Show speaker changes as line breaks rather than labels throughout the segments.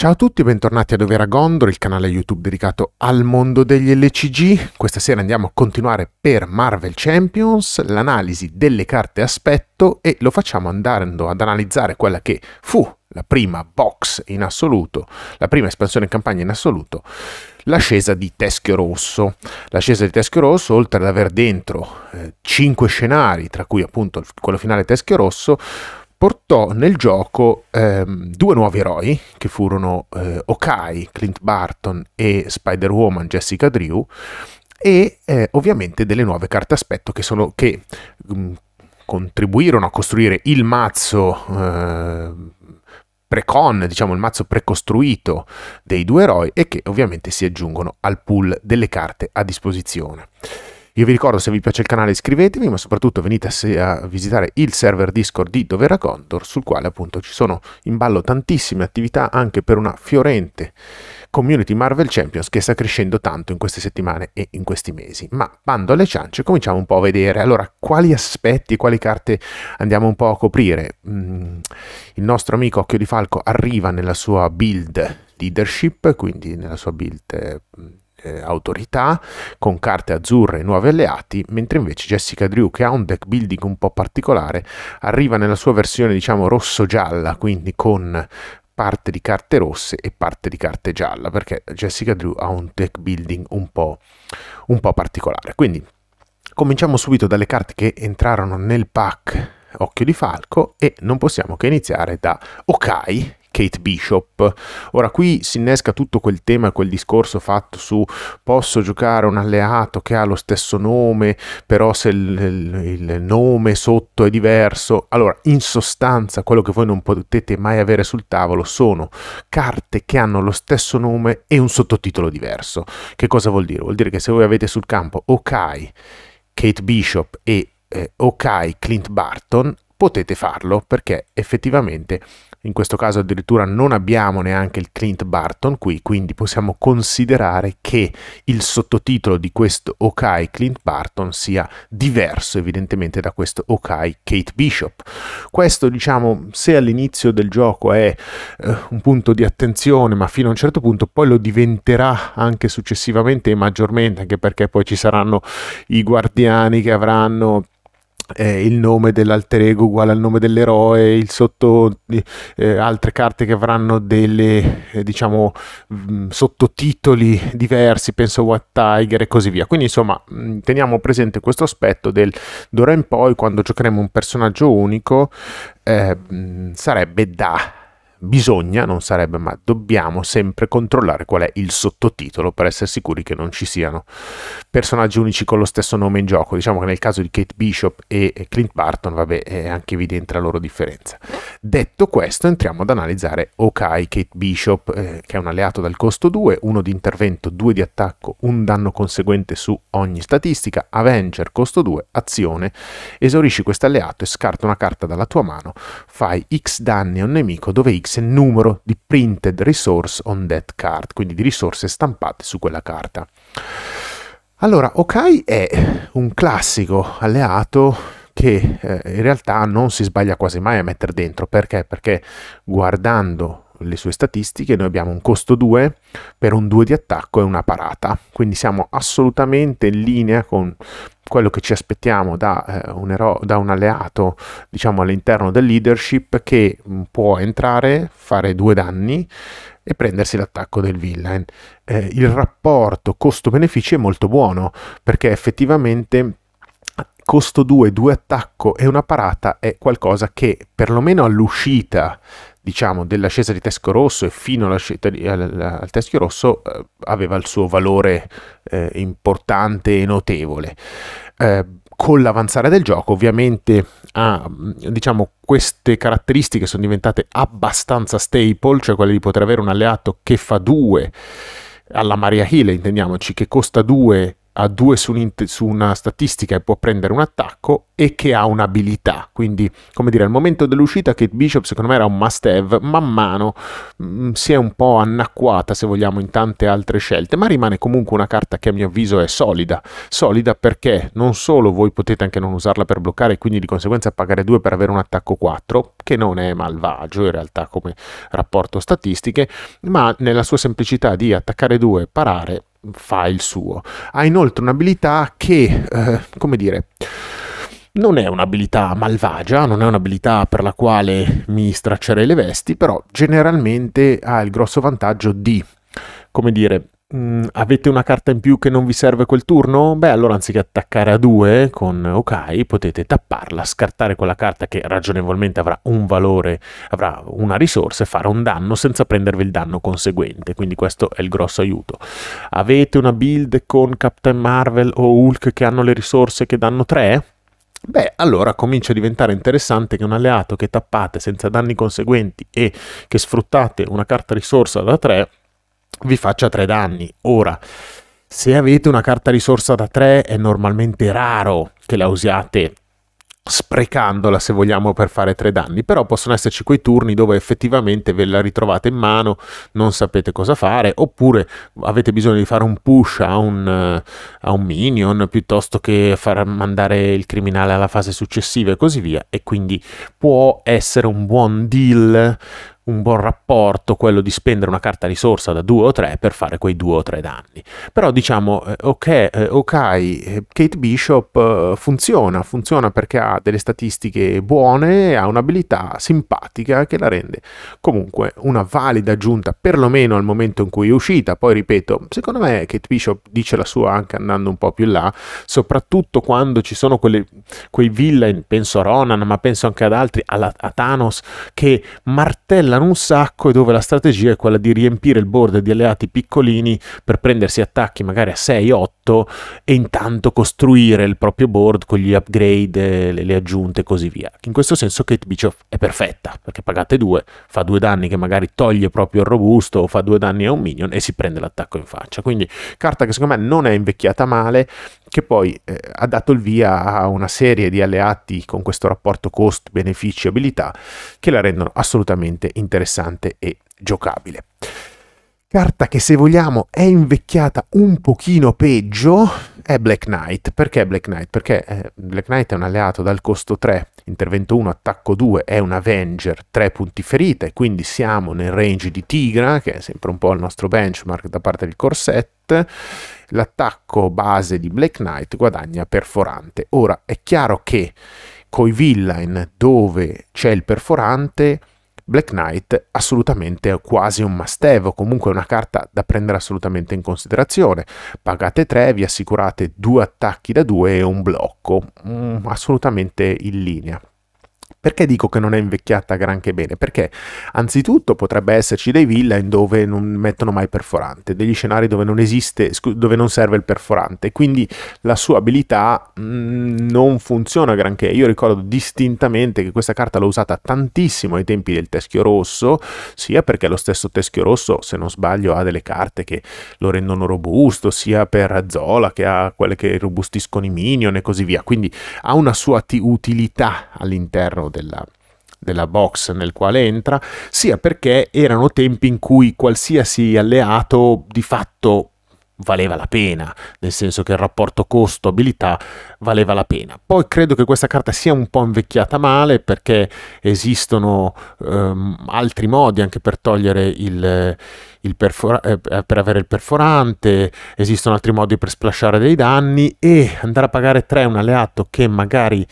Ciao a tutti, bentornati a Dovera Gondor, il canale YouTube dedicato al mondo degli LCG. Questa sera andiamo a continuare per Marvel Champions l'analisi delle carte aspetto e lo facciamo andando ad analizzare quella che fu la prima box in assoluto, la prima espansione in campagna in assoluto, l'ascesa di Teschio Rosso. L'ascesa di Teschio Rosso, oltre ad aver dentro eh, 5 scenari, tra cui appunto quello finale Teschio Rosso, portò nel gioco ehm, due nuovi eroi, che furono eh, Okai, Clint Barton e Spider-Woman, Jessica Drew, e eh, ovviamente delle nuove carte aspetto che, sono, che mh, mm, contribuirono a costruire il mazzo eh, pre-con, diciamo il mazzo precostruito dei due eroi e che ovviamente si aggiungono al pool delle carte a disposizione. Io vi ricordo se vi piace il canale iscrivetevi, ma soprattutto venite a, visitare il server Discord di Dovera Condor, sul quale appunto ci sono in ballo tantissime attività anche per una fiorente community Marvel Champions che sta crescendo tanto in queste settimane e in questi mesi. Ma bando alle ciance, cominciamo un po' a vedere allora quali aspetti, e quali carte andiamo un po' a coprire. Mm, il nostro amico Occhio di Falco arriva nella sua build leadership, quindi nella sua build eh, eh, autorità con carte azzurre e nuovi alleati, mentre invece Jessica Drew, che ha un deck building un po' particolare, arriva nella sua versione diciamo rosso-gialla, quindi con parte di carte rosse e parte di carte gialla, perché Jessica Drew ha un deck building un po', un po particolare. Quindi cominciamo subito dalle carte che entrarono nel pack Occhio di Falco e non possiamo che iniziare da Okai, Kate Bishop. Ora qui si innesca tutto quel tema, quel discorso fatto su posso giocare un alleato che ha lo stesso nome, però se il, il nome sotto è diverso. Allora, in sostanza quello che voi non potete mai avere sul tavolo sono carte che hanno lo stesso nome e un sottotitolo diverso. Che cosa vuol dire? Vuol dire che se voi avete sul campo OK, Kate Bishop e eh, Okai Clint Barton, potete farlo perché effettivamente in questo caso addirittura non abbiamo neanche il Clint Barton qui, quindi possiamo considerare che il sottotitolo di questo OK Clint Barton sia diverso evidentemente da questo OK Kate Bishop. Questo diciamo se all'inizio del gioco è eh, un punto di attenzione ma fino a un certo punto poi lo diventerà anche successivamente e maggiormente anche perché poi ci saranno i guardiani che avranno eh, il nome dell'alter ego uguale al nome dell'eroe, il sotto eh, altre carte che avranno delle eh, diciamo mh, mm, sottotitoli diversi, penso a What Tiger e così via. Quindi insomma, mh, mm, teniamo presente questo aspetto del d'ora in poi quando giocheremo un personaggio unico mh, eh, mm, sarebbe da bisogna, non sarebbe, ma dobbiamo sempre controllare qual è il sottotitolo per essere sicuri che non ci siano personaggi unici con lo stesso nome in gioco. Diciamo che nel caso di Kate Bishop e Clint Barton, vabbè, è anche evidente la loro differenza. Detto questo, entriamo ad analizzare Ok, Kate Bishop, eh, che è un alleato dal costo 2, 1 di intervento, 2 di attacco, un danno conseguente su ogni statistica, Avenger costo 2, azione, esaurisci questo alleato e scarta una carta dalla tua mano, fai X danni a un nemico dove X x numero di printed resource on that card, quindi di risorse stampate su quella carta. Allora, Okai è un classico alleato che eh, in realtà non si sbaglia quasi mai a mettere dentro, perché? Perché guardando le sue statistiche, noi abbiamo un costo 2 per un 2 di attacco e una parata, quindi siamo assolutamente in linea con quello che ci aspettiamo da, eh, un, ero- da un alleato diciamo all'interno del leadership che mm, può entrare, fare due danni e prendersi l'attacco del villain. Eh, il rapporto costo-beneficio è molto buono perché effettivamente costo 2, 2 attacco e una parata è qualcosa che perlomeno all'uscita diciamo, dell'ascesa di Teschio Rosso e fino alla, alla, al, Teschio Rosso eh, aveva il suo valore eh, importante e notevole. Eh, con l'avanzare del gioco ovviamente ah, diciamo, queste caratteristiche sono diventate abbastanza staple, cioè quelle di poter avere un alleato che fa due alla Maria Hill, intendiamoci, che costa due a due su, un, su, una statistica e può prendere un attacco e che ha un'abilità. Quindi, come dire, al momento dell'uscita Kate Bishop secondo me era un must have, man mano mh, mm, si è un po' anacquata se vogliamo in tante altre scelte, ma rimane comunque una carta che a mio avviso è solida. Solida perché non solo voi potete anche non usarla per bloccare e quindi di conseguenza pagare 2 per avere un attacco 4, che non è malvagio in realtà come rapporto statistiche, ma nella sua semplicità di attaccare 2 parare fa il suo. Ha inoltre un'abilità che, eh, come dire, non è un'abilità malvagia, non è un'abilità per la quale mi straccerei le vesti, però generalmente ha il grosso vantaggio di, come dire, Mm, avete una carta in più che non vi serve quel turno? Beh, allora anziché attaccare a due con ok, potete tapparla, scartare quella carta che ragionevolmente avrà un valore, avrà una risorsa e fare un danno senza prendervi il danno conseguente. Quindi questo è il grosso aiuto. Avete una build con Captain Marvel o Hulk che hanno le risorse che danno 3? Beh, allora comincia a diventare interessante che un alleato che tappate senza danni conseguenti e che sfruttate una carta risorsa da 3 vi faccia 3 danni. Ora, se avete una carta risorsa da 3 è normalmente raro che la usiate sprecandola se vogliamo per fare tre danni però possono esserci quei turni dove effettivamente ve la ritrovate in mano non sapete cosa fare oppure avete bisogno di fare un push a un, eh, a un minion piuttosto che far mandare il criminale alla fase successiva e così via e quindi può essere un buon deal un buon rapporto quello di spendere una carta risorsa da 2 o 3 per fare quei 2 o 3 danni. Però diciamo, eh, ok, eh, okay eh, Kate Bishop funziona, funziona perché ha delle statistiche buone, ha un'abilità simpatica che la rende comunque una valida aggiunta, perlomeno al momento in cui è uscita. Poi ripeto, secondo me Kate Bishop dice la sua anche andando un po' più in là, soprattutto quando ci sono quelle, quei villain, penso a Ronan, ma penso anche ad altri, alla, a Thanos, che martellano guadagnano un sacco e dove la strategia è quella di riempire il board di alleati piccolini per prendersi attacchi magari a 6-8 e intanto costruire il proprio board con gli upgrade, le, le aggiunte e così via. In questo senso Kate Bishop è perfetta, perché pagate due, fa due danni che magari toglie proprio il robusto o fa due danni a un minion e si prende l'attacco in faccia. Quindi carta che secondo me non è invecchiata male, che poi eh, ha dato il via a una serie di alleati con questo rapporto cost-benefici-abilità che la rendono assolutamente interessante e giocabile. Carta che se vogliamo è invecchiata un pochino peggio è Black Knight. Perché Black Knight? Perché eh, Black Knight è un alleato dal costo 3, intervento 1, attacco 2, è un Avenger, 3 punti ferita e quindi siamo nel range di Tigra, che è sempre un po' il nostro benchmark da parte del corset l'attacco base di Black Knight guadagna perforante. Ora è chiaro che coi villain dove c'è il perforante Black Knight assolutamente è quasi un must-have, comunque è una carta da prendere assolutamente in considerazione. Pagate 3, vi assicurate due attacchi da 2 e un blocco, mm, assolutamente in linea. Perché dico che non è invecchiata granché bene? Perché anzitutto potrebbe esserci dei villain dove non mettono mai perforante, degli scenari dove non esiste, dove non serve il perforante, quindi la sua abilità mh, mm, non funziona granché. Io ricordo distintamente che questa carta l'ho usata tantissimo ai tempi del Teschio Rosso, sia perché lo stesso Teschio Rosso, se non sbaglio, ha delle carte che lo rendono robusto, sia per Zola che ha quelle che robustiscono i minion e così via. Quindi ha una sua t- utilità all'interno della, della box nel quale entra, sia perché erano tempi in cui qualsiasi alleato di fatto valeva la pena, nel senso che il rapporto costo-abilità valeva la pena. Poi credo che questa carta sia un po' invecchiata male perché esistono ehm, altri modi anche per togliere il, il perfora- eh, eh per avere il perforante, esistono altri modi per splashare dei danni e andare a pagare 3 un alleato che magari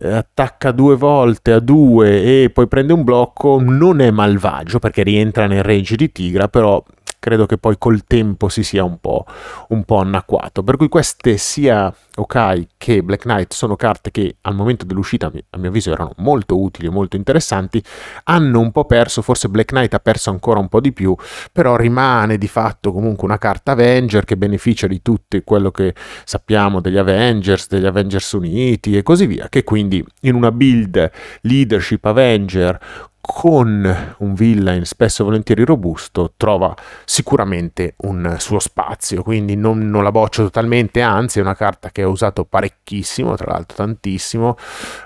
eh, attacca due volte a due e poi prende un blocco non è malvagio perché rientra nel range di Tigra, però credo che poi col tempo si sia un po', un po anacquato. Per cui queste sia Okai che Black Knight sono carte che al momento dell'uscita, a mio avviso, erano molto utili e molto interessanti, hanno un po' perso, forse Black Knight ha perso ancora un po' di più, però rimane di fatto comunque una carta Avenger che beneficia di tutto quello che sappiamo degli Avengers, degli Avengers Uniti e così via, che quindi in una build leadership Avenger con un villain spesso e volentieri robusto trova sicuramente un suo spazio, quindi non, non la boccio totalmente, anzi è una carta che ho usato parecchissimo, tra l'altro tantissimo,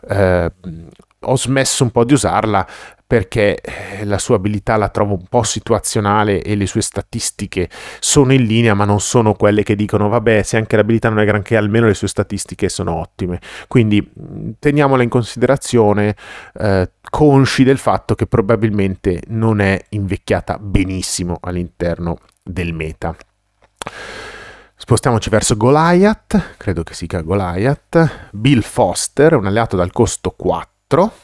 eh, ho smesso un po' di usarla perché eh, la sua abilità la trovo un po' situazionale e le sue statistiche sono in linea ma non sono quelle che dicono vabbè se anche l'abilità non è granché almeno le sue statistiche sono ottime quindi teniamola in considerazione eh, consci del fatto che probabilmente non è invecchiata benissimo all'interno del meta. Spostiamoci verso Goliath, credo che si chiami Goliath, Bill Foster, un alleato dal costo 4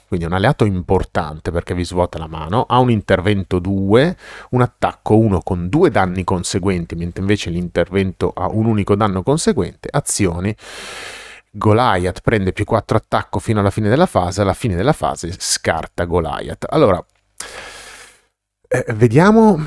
quindi un alleato importante perché vi svuota la mano, ha un intervento 2, un attacco 1 con due danni conseguenti, mentre invece l'intervento ha un unico danno conseguente, azioni Goliath prende più 4 attacco fino alla fine della fase, alla fine della fase scarta Goliath. Allora, eh, vediamo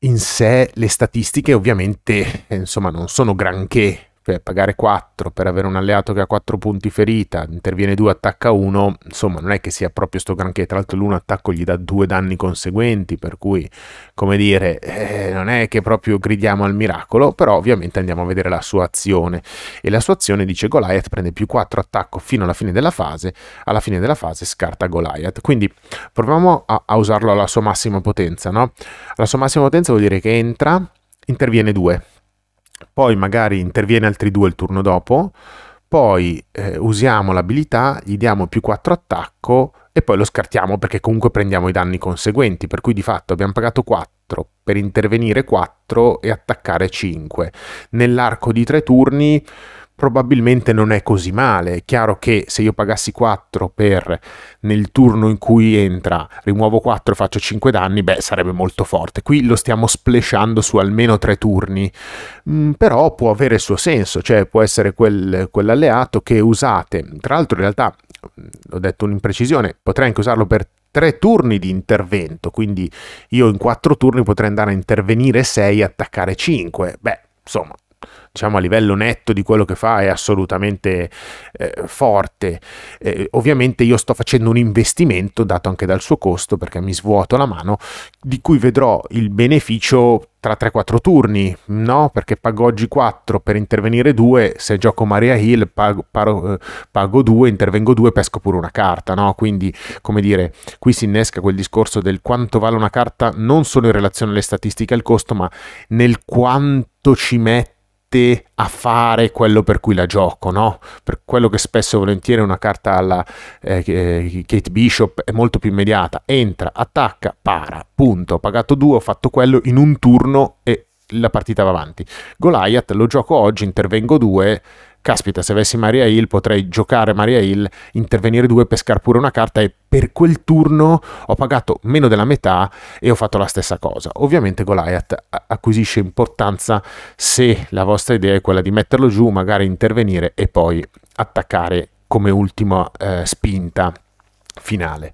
in sé le statistiche, ovviamente, eh, insomma, non sono granché cioè pagare 4 per avere un alleato che ha 4 punti ferita, interviene 2, attacca 1, insomma non è che sia proprio sto granché, tra l'altro l'1 attacco gli dà 2 danni conseguenti, per cui come dire, eh, non è che proprio gridiamo al miracolo, però ovviamente andiamo a vedere la sua azione e la sua azione dice Goliath prende più 4 attacco fino alla fine della fase, alla fine della fase scarta Goliath, quindi proviamo a, a usarlo alla sua massima potenza, no? Alla sua massima potenza vuol dire che entra, interviene 2, poi magari interviene altri due il turno dopo, poi eh, usiamo l'abilità, gli diamo più 4 attacco e poi lo scartiamo perché comunque prendiamo i danni conseguenti, per cui di fatto abbiamo pagato 4 per intervenire 4 e attaccare 5. Nell'arco di 3 turni probabilmente non è così male. È chiaro che se io pagassi 4 per nel turno in cui entra rimuovo 4 e faccio 5 danni, beh, sarebbe molto forte. Qui lo stiamo splashando su almeno 3 turni, mm, però può avere il suo senso, cioè può essere quel, quell'alleato che usate. Tra l'altro in realtà, mm, ho detto un'imprecisione, potrei anche usarlo per tre turni di intervento, quindi io in quattro turni potrei andare a intervenire 6 e attaccare 5. Beh, insomma, diciamo a livello netto di quello che fa è assolutamente eh, forte. Eh, ovviamente io sto facendo un investimento, dato anche dal suo costo, perché mi svuoto la mano, di cui vedrò il beneficio tra 3-4 turni, no? Perché pago oggi 4 per intervenire 2, se gioco Maria Hill pago, paro, eh, pago 2, intervengo 2, pesco pure una carta, no? Quindi, come dire, qui si innesca quel discorso del quanto vale una carta non solo in relazione alle statistiche e al costo, ma nel quanto ci mette mette a fare quello per cui la gioco, no? Per quello che spesso e volentieri una carta alla eh, eh, Kate Bishop è molto più immediata. Entra, attacca, para, punto. Ho pagato due, ho fatto quello in un turno e la partita va avanti. Goliath lo gioco oggi, intervengo due caspita, se avessi Maria Hill potrei giocare Maria Hill, intervenire due, pescare pure una carta e per quel turno ho pagato meno della metà e ho fatto la stessa cosa. Ovviamente Goliath acquisisce importanza se la vostra idea è quella di metterlo giù, magari intervenire e poi attaccare come ultima eh, spinta finale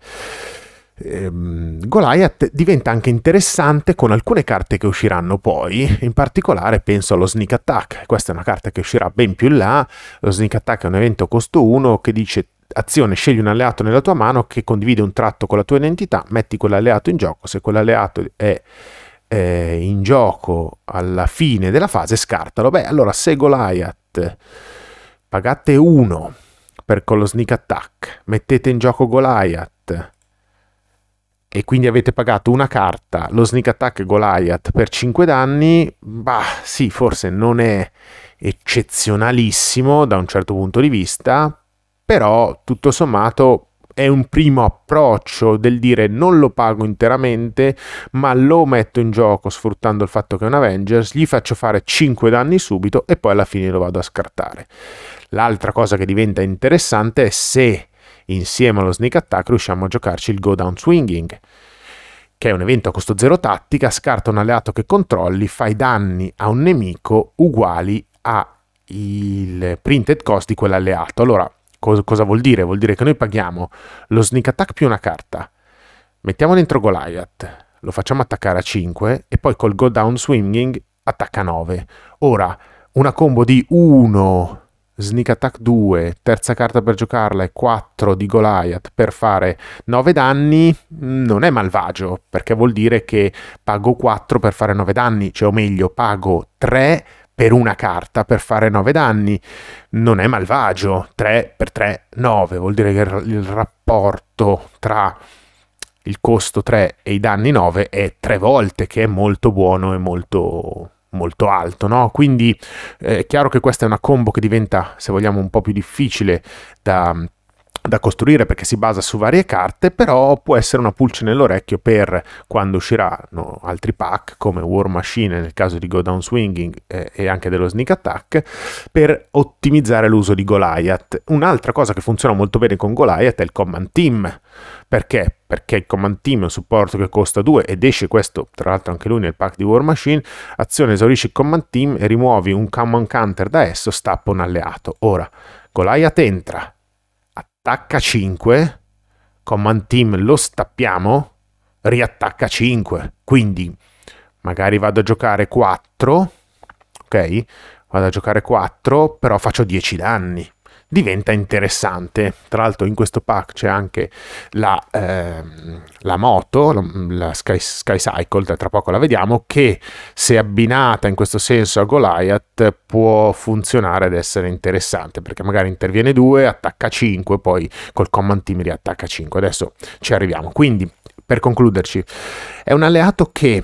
ehm, Goliath diventa anche interessante con alcune carte che usciranno poi, in particolare penso allo Sneak Attack, questa è una carta che uscirà ben più in là, lo Sneak Attack è un evento costo 1 che dice azione scegli un alleato nella tua mano che condivide un tratto con la tua identità, metti quell'alleato in gioco, se quell'alleato è eh, in gioco alla fine della fase scartalo. Beh, allora se Goliath pagate 1 per con lo sneak attack, mettete in gioco Goliath e quindi avete pagato una carta, lo sneak attack Goliath per 5 danni, bah sì, forse non è eccezionalissimo da un certo punto di vista, però tutto sommato è un primo approccio del dire non lo pago interamente, ma lo metto in gioco sfruttando il fatto che è un Avengers, gli faccio fare 5 danni subito e poi alla fine lo vado a scartare. L'altra cosa che diventa interessante è se insieme allo sneak attack riusciamo a giocarci il go down swinging, che è un evento a costo zero tattica, scarta un alleato che controlli, fai danni a un nemico uguali al printed cost di quell'alleato. Allora, co- cosa vuol dire? Vuol dire che noi paghiamo lo sneak attack più una carta. Mettiamo dentro Goliath, lo facciamo attaccare a 5 e poi col go down swinging attacca a 9. Ora, una combo di 1 Sneak Attack 2, terza carta per giocarla e 4 di Goliath per fare 9 danni, non è malvagio, perché vuol dire che pago 4 per fare 9 danni, cioè o meglio pago 3 per una carta per fare 9 danni. Non è malvagio, 3 per 3, 9, vuol dire che il rapporto tra il costo 3 e i danni 9 è 3 volte, che è molto buono e molto molto alto, no? Quindi eh, è chiaro che questa è una combo che diventa, se vogliamo, un po' più difficile da, da costruire perché si basa su varie carte, però può essere una pulce nell'orecchio per quando usciranno altri pack come War Machine nel caso di Go Down Swinging eh, e anche dello Sneak Attack per ottimizzare l'uso di Goliath. Un'altra cosa che funziona molto bene con Goliath è il Command Team. Perché? perché il command team è un supporto che costa 2 ed esce questo, tra l'altro anche lui nel pack di War Machine, azione esaurisci il command team e rimuovi un command counter da esso, stappa un alleato. Ora, Goliath entra, attacca 5, command team lo stappiamo, riattacca 5, quindi magari vado a giocare 4, ok? Vado a giocare 4, però faccio 10 danni diventa interessante. Tra l'altro in questo pack c'è anche la, eh, la moto, la, la Sky, Sky, Cycle, tra poco la vediamo, che se abbinata in questo senso a Goliath può funzionare ed essere interessante, perché magari interviene 2, attacca 5, poi col command team riattacca 5. Adesso ci arriviamo. Quindi, per concluderci, è un alleato che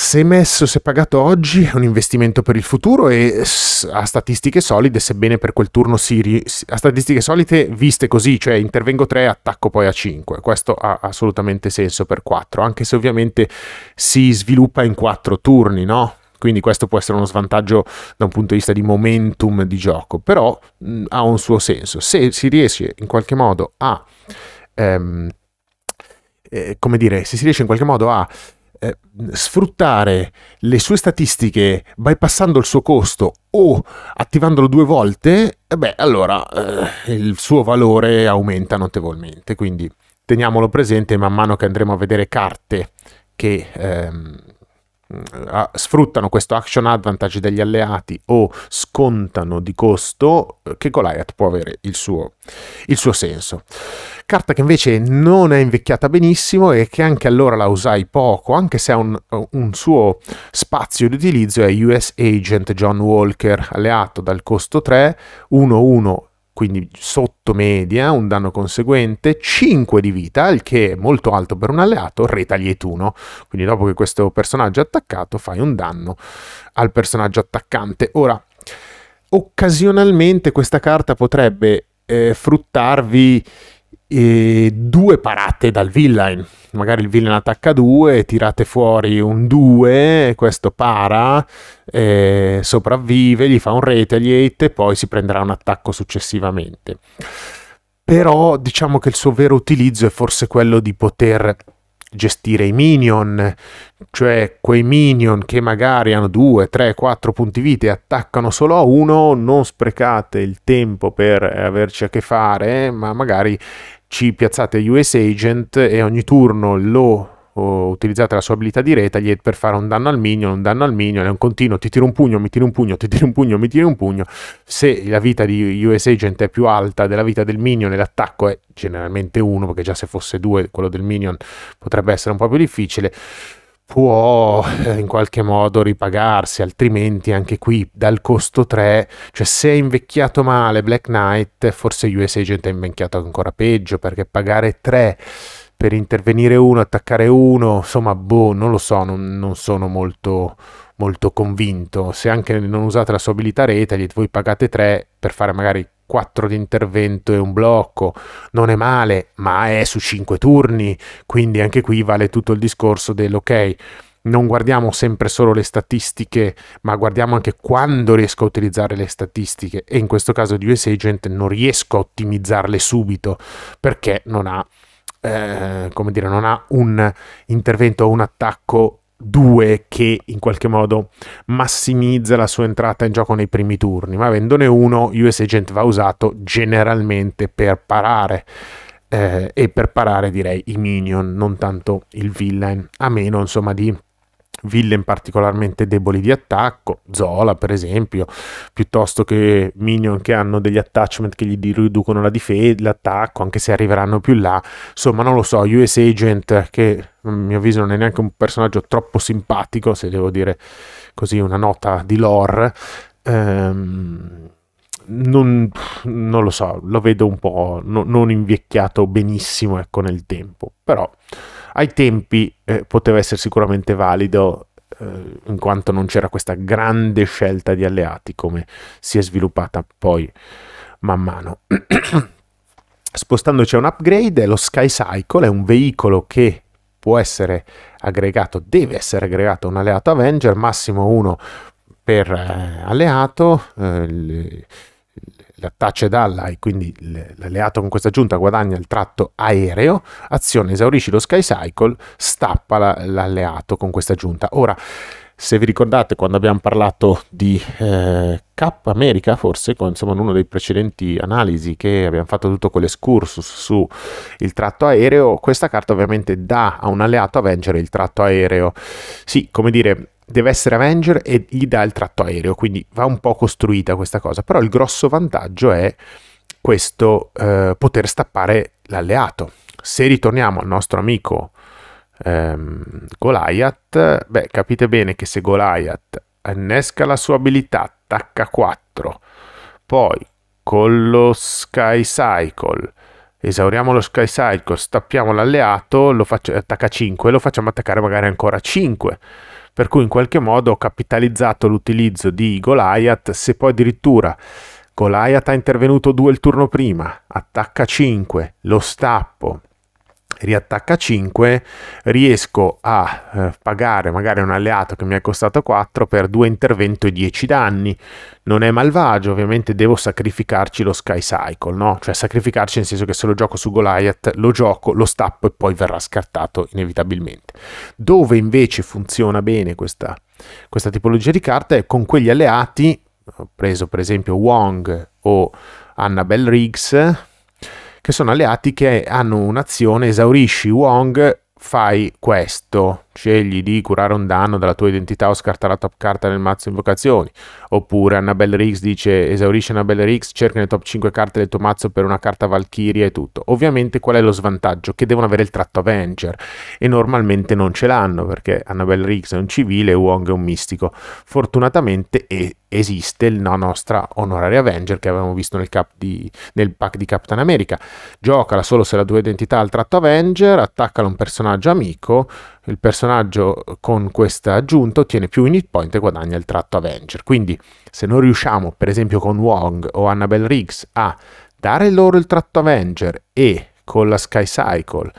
se messo, se pagato oggi, è un investimento per il futuro e a statistiche solide, sebbene per quel turno si... a statistiche solide viste così, cioè intervengo 3 attacco poi a 5. Questo ha assolutamente senso per 4, anche se ovviamente si sviluppa in 4 turni, no? Quindi questo può essere uno svantaggio da un punto di vista di momentum di gioco, però mh, mm, ha un suo senso. Se si riesce in qualche modo a... Ehm, eh, come dire, se si riesce in qualche modo a eh, sfruttare le sue statistiche bypassando il suo costo o attivandolo due volte, eh, beh, allora eh, il suo valore aumenta notevolmente. Quindi teniamolo presente man mano che andremo a vedere carte che... Ehm, Mm, ah, sfruttano questo action advantage degli alleati o scontano di costo, eh, che Goliath può avere il suo, il suo senso. Carta che invece non è invecchiata benissimo e che anche allora la usai poco, anche se ha un, un suo spazio di utilizzo, è US Agent John Walker, alleato dal costo 3, 1-1 quindi sotto media, un danno conseguente, 5 di vita, il che è molto alto per un alleato, retaliate 1. Quindi dopo che questo personaggio è attaccato fai un danno al personaggio attaccante. Ora, occasionalmente questa carta potrebbe eh, fruttarvi e due parate dal villain. Magari il villain attacca due, tirate fuori un due, questo para, eh, sopravvive, gli fa un retaliate e poi si prenderà un attacco successivamente. Però diciamo che il suo vero utilizzo è forse quello di poter gestire i minion, cioè quei minion che magari hanno 2, 3, 4 punti vita e attaccano solo a uno, non sprecate il tempo per averci a che fare, ma magari ci piazzate US Agent e ogni turno lo utilizzate la sua abilità di retaliate per fare un danno al minion, un danno al minion, è un continuo, ti tiro un pugno, mi tiro un pugno, ti tiro un pugno, mi tiro un pugno. Se la vita di US Agent è più alta della vita del minion e l'attacco è generalmente uno, perché già se fosse due quello del minion potrebbe essere un po' più difficile, può eh, in qualche modo ripagarsi, altrimenti anche qui dal costo 3, cioè se è invecchiato male Black Knight, forse US Agent è invecchiato ancora peggio perché pagare 3 per intervenire uno, attaccare uno, insomma, boh, non lo so, non, non sono molto, molto convinto. Se anche non usate la sua abilità Retaliate, voi pagate 3 per fare magari 4 di intervento e un blocco. Non è male, ma è su 5 turni, quindi anche qui vale tutto il discorso dell'ok. Non guardiamo sempre solo le statistiche, ma guardiamo anche quando riesco a utilizzare le statistiche. E in questo caso di US Agent non riesco a ottimizzarle subito perché non ha, eh, dire, non ha un intervento o un attacco 2 che in qualche modo massimizza la sua entrata in gioco nei primi turni, ma avendone uno US Agent va usato generalmente per parare eh, e per parare direi i minion, non tanto il villain, a meno insomma di villain particolarmente deboli di attacco, Zola per esempio, piuttosto che Minion che hanno degli attachment che gli riducono la l'attacco, anche se arriveranno più là. Insomma, non lo so, US Agent che a mio avviso non è neanche un personaggio troppo simpatico, se devo dire così una nota di lore. Ehm, non, non, lo so, lo vedo un po' no, non invecchiato benissimo ecco, nel tempo, però ai tempi eh, poteva essere sicuramente valido eh, in quanto non c'era questa grande scelta di alleati come si è sviluppata poi man mano. Spostandoci a un upgrade, è lo Sky Cycle è un veicolo che può essere aggregato, deve essere aggregato a un alleato Avenger, massimo uno per eh, alleato. Eh, Le la tace dalla e quindi l'alleato con questa giunta guadagna il tratto aereo, azione esaurisci lo Sky Cycle, stappa la, l'alleato con questa giunta. Ora, se vi ricordate quando abbiamo parlato di eh, K America, forse, con, insomma, in uno dei precedenti analisi che abbiamo fatto tutto quell'escursus su il tratto aereo, questa carta ovviamente dà a un alleato a vincere il tratto aereo. Sì, come dire, deve essere Avenger e gli dà il tratto aereo, quindi va un po' costruita questa cosa, però il grosso vantaggio è questo eh, poter stappare l'alleato. Se ritorniamo al nostro amico ehm, Goliath, beh, capite bene che se Goliath innesca la sua abilità, attacca 4, poi con lo Sky Cycle esauriamo lo Sky Cycle, stappiamo l'alleato, lo faccio, attacca 5, lo facciamo attaccare magari ancora 5 per cui in qualche modo ho capitalizzato l'utilizzo di Goliath, se poi addirittura Goliath ha intervenuto due il turno prima, attacca 5, lo stappo, riattacca 5, riesco a eh, pagare magari un alleato che mi è costato 4 per 2 intervento e 10 danni. Non è malvagio, ovviamente devo sacrificarci lo Sky Cycle, no? Cioè sacrificarci nel senso che se lo gioco su Goliath, lo gioco, lo stappo e poi verrà scartato inevitabilmente. Dove invece funziona bene questa, questa tipologia di carta è con quegli alleati, ho preso per esempio Wong o Annabelle Riggs, che sono alleati che hanno un'azione esaurisci Wong, fai questo scegli di curare un danno dalla tua identità o scartare la top carta nel mazzo invocazioni. Oppure Annabelle Riggs dice esaurisci Annabelle Riggs, cerca le top 5 carte del tuo mazzo per una carta Valkyria e tutto. Ovviamente qual è lo svantaggio? Che devono avere il tratto Avenger e normalmente non ce l'hanno perché Annabelle Riggs è un civile e Wong è un mistico. Fortunatamente esiste la nostra onoraria Avenger che avevamo visto nel, di, nel pack di Captain America. Giocala solo se la tua identità ha il tratto Avenger, attaccala un personaggio amico il personaggio con questa aggiunta ottiene più unit point e guadagna il tratto Avenger. Quindi se noi riusciamo, per esempio con Wong o Annabelle Riggs, a dare loro il tratto Avenger e con la Sky Cycle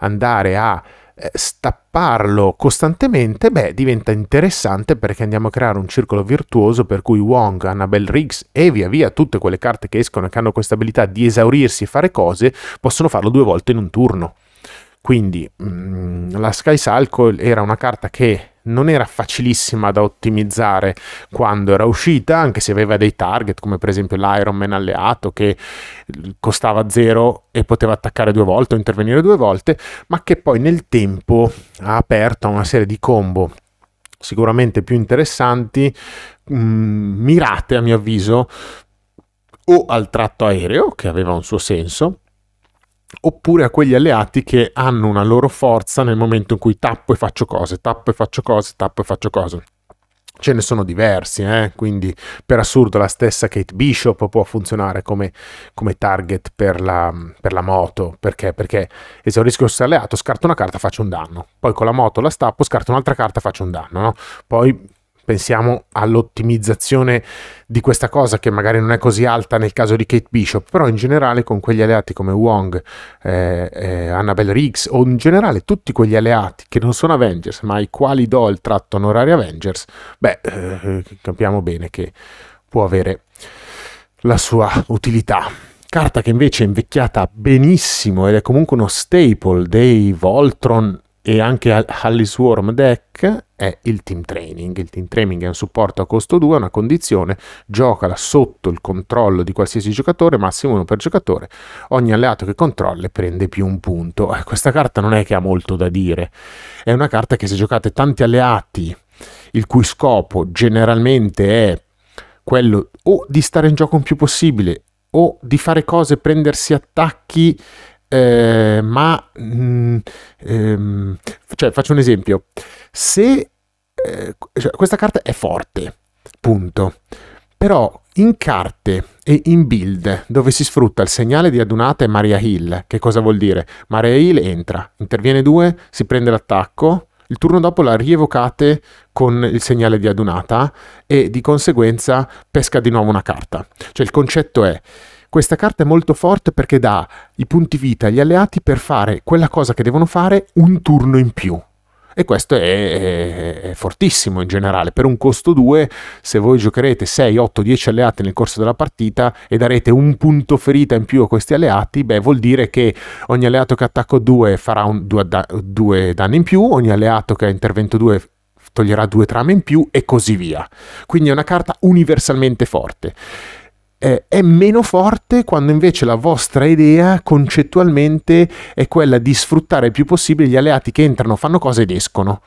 andare a eh, stapparlo costantemente, beh, diventa interessante perché andiamo a creare un circolo virtuoso per cui Wong, Annabelle Riggs e via via tutte quelle carte che escono e che hanno questa abilità di esaurirsi e fare cose possono farlo due volte in un turno. Quindi mh, mm, la Sky Salco era una carta che non era facilissima da ottimizzare quando era uscita, anche se aveva dei target come per esempio l'Iron Man alleato che mm, costava zero e poteva attaccare due volte o intervenire due volte, ma che poi nel tempo ha aperto a una serie di combo sicuramente più interessanti, mh, mm, mirate a mio avviso o al tratto aereo che aveva un suo senso oppure a quegli alleati che hanno una loro forza nel momento in cui tappo e faccio cose, tappo e faccio cose, tappo e faccio cose. Ce ne sono diversi, eh? quindi per assurdo la stessa Kate Bishop può funzionare come, come target per la, per la, moto, perché? Perché esaurisco il alleato, scarto una carta, faccio un danno, poi con la moto la stappo, scarto un'altra carta, faccio un danno, no? poi pensiamo all'ottimizzazione di questa cosa che magari non è così alta nel caso di Kate Bishop, però in generale con quegli alleati come Wong, eh, eh, Annabelle Riggs o in generale tutti quegli alleati che non sono Avengers ma ai quali do il tratto onorario Avengers, beh, eh, capiamo bene che può avere la sua utilità. Carta che invece è invecchiata benissimo ed è comunque uno staple dei Voltron e anche Hallisworm Deck è il team training. Il team training è un supporto a costo 2, una condizione, giocala sotto il controllo di qualsiasi giocatore, massimo uno per giocatore, ogni alleato che controlla prende più un punto. Eh, questa carta non è che ha molto da dire, è una carta che se giocate tanti alleati, il cui scopo generalmente è quello o di stare in gioco il più possibile o di fare cose, prendersi attacchi eh, ma mh, mm, ehm, cioè, faccio un esempio, se eh, cioè, questa carta è forte, punto, però in carte e in build dove si sfrutta il segnale di adunata è Maria Hill, che cosa vuol dire? Maria Hill entra, interviene due, si prende l'attacco, il turno dopo la rievocate con il segnale di adunata e di conseguenza pesca di nuovo una carta. Cioè il concetto è questa carta è molto forte perché dà i punti vita agli alleati per fare quella cosa che devono fare un turno in più. E questo è, è, è fortissimo in generale. Per un costo 2, se voi giocherete 6, 8, 10 alleati nel corso della partita e darete un punto ferita in più a questi alleati, beh, vuol dire che ogni alleato che attacco 2 farà 2 danni in più, ogni alleato che ha intervento 2 toglierà 2 trame in più e così via. Quindi è una carta universalmente forte eh, è meno forte quando invece la vostra idea concettualmente è quella di sfruttare il più possibile gli alleati che entrano, fanno cose ed escono.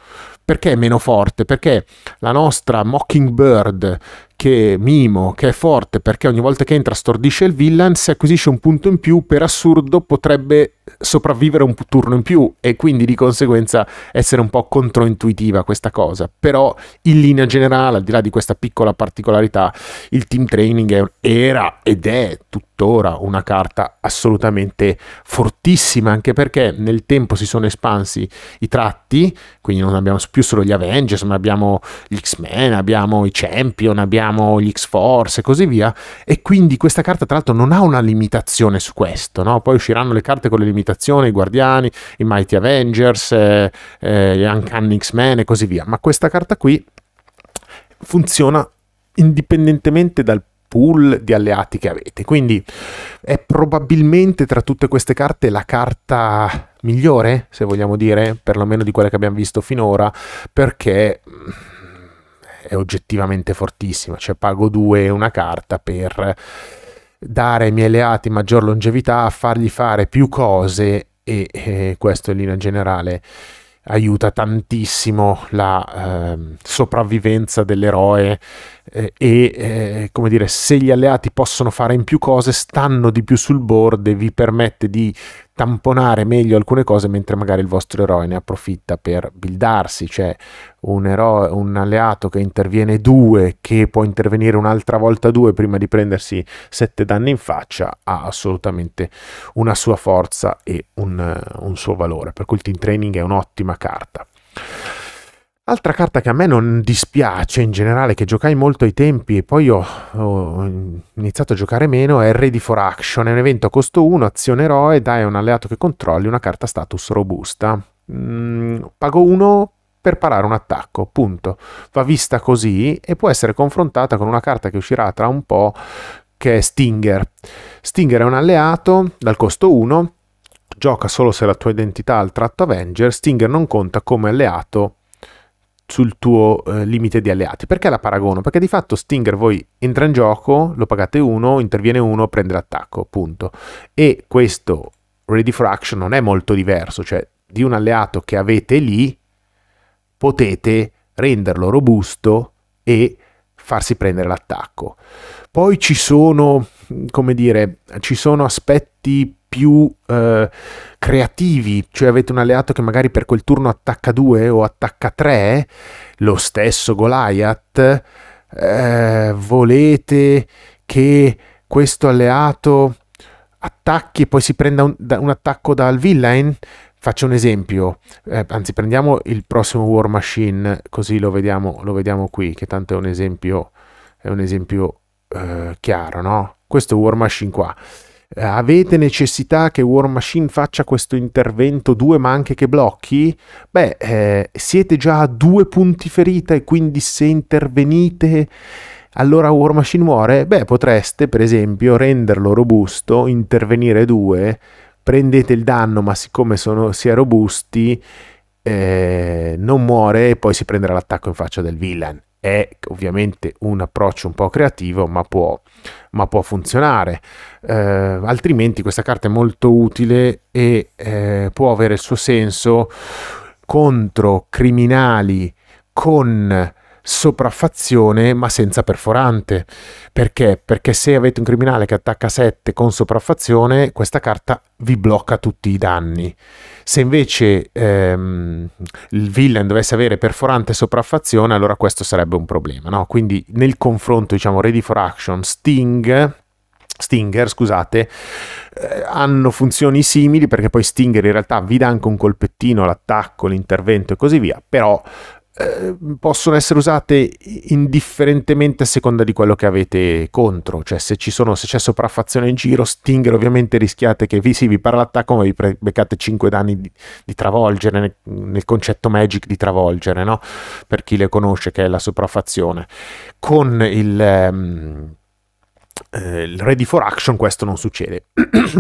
Perché è meno forte? Perché la nostra Mockingbird che Mimo, che è forte perché ogni volta che entra stordisce il villain, se acquisisce un punto in più, per assurdo potrebbe sopravvivere un turno in più e quindi di conseguenza essere un po' controintuitiva questa cosa. Però in linea generale, al di là di questa piccola particolarità, il team training era ed è tutto tuttora una carta assolutamente fortissima, anche perché nel tempo si sono espansi i tratti, quindi non abbiamo più solo gli Avengers, ma abbiamo gli X-Men, abbiamo i Champion, abbiamo gli X-Force e così via, e quindi questa carta tra l'altro non ha una limitazione su questo, no? poi usciranno le carte con le limitazioni, i Guardiani, i Mighty Avengers, eh, eh, gli Uncanny X-Men e così via, ma questa carta qui funziona indipendentemente dal pool di alleati che avete. Quindi è probabilmente tra tutte queste carte la carta migliore, se vogliamo dire, perlomeno di quelle che abbiamo visto finora, perché mm, è oggettivamente fortissima, cioè pago due una carta per dare ai miei alleati maggior longevità, fargli fare più cose e eh, questo in linea generale aiuta tantissimo la eh, sopravvivenza dell'eroe eh, e eh, come dire se gli alleati possono fare in più cose stanno di più sul board e vi permette di tamponare meglio alcune cose mentre magari il vostro eroe ne approfitta per buildarsi, cioè un, eroe, un alleato che interviene due, che può intervenire un'altra volta due prima di prendersi sette danni in faccia, ha assolutamente una sua forza e un, un suo valore, per cui il team training è un'ottima carta. Altra carta che a me non dispiace in generale, che giocai molto ai tempi e poi ho, ho iniziato a giocare meno, è Ready for Action. È un evento a costo 1, azione eroe, dai a un alleato che controlli una carta status robusta. Mm, pago 1 per parare un attacco, punto. Va vista così e può essere confrontata con una carta che uscirà tra un po' che è Stinger. Stinger è un alleato dal costo 1, gioca solo se la tua identità ha il tratto Avenger, Stinger non conta come alleato sul tuo eh, limite di alleati. Perché la paragono? Perché di fatto Stinger voi entra in gioco, lo pagate uno, interviene uno, prende l'attacco, punto. E questo Ready for Action non è molto diverso, cioè di un alleato che avete lì potete renderlo robusto e farsi prendere l'attacco. Poi ci sono, come dire, ci sono aspetti più... Eh, creativi, cioè avete un alleato che magari per quel turno attacca 2 o attacca 3, lo stesso Goliath, eh, volete che questo alleato attacchi e poi si prenda un, un attacco dal villain? Faccio un esempio, eh, anzi prendiamo il prossimo War Machine così lo vediamo, lo vediamo qui, che tanto è un esempio, è un esempio eh, chiaro, no? Questo War Machine qua eh, avete necessità che War Machine faccia questo intervento 2 ma anche che blocchi? Beh, eh, siete già a due punti ferita e quindi se intervenite allora War Machine muore? Beh, potreste per esempio renderlo robusto, intervenire 2, prendete il danno ma siccome sono, si è robusti eh, non muore e poi si prenderà l'attacco in faccia del villain è ovviamente un approccio un po' creativo, ma può, ma può funzionare. Eh, altrimenti questa carta è molto utile e eh, può avere il suo senso contro criminali con sopraffazione ma senza perforante. Perché? Perché se avete un criminale che attacca 7 con sopraffazione, questa carta vi blocca tutti i danni. Se invece ehm, il villain dovesse avere perforante e sopraffazione, allora questo sarebbe un problema. No? Quindi nel confronto, diciamo, Ready for Action, Sting Stinger, scusate, eh, hanno funzioni simili perché poi Stinger in realtà vi dà anche un colpettino, l'attacco, l'intervento e così via, però eh, possono essere usate indifferentemente a seconda di quello che avete contro, cioè se, sono, se c'è sopraffazione in giro, Stinger ovviamente rischiate che vi, sì, vi para l'attacco ma vi pre- beccate 5 danni di, di travolgere, nel, nel, concetto Magic di travolgere, no? per chi le conosce che è la sopraffazione. Con il... Ehm, eh, Ready for Action questo non succede.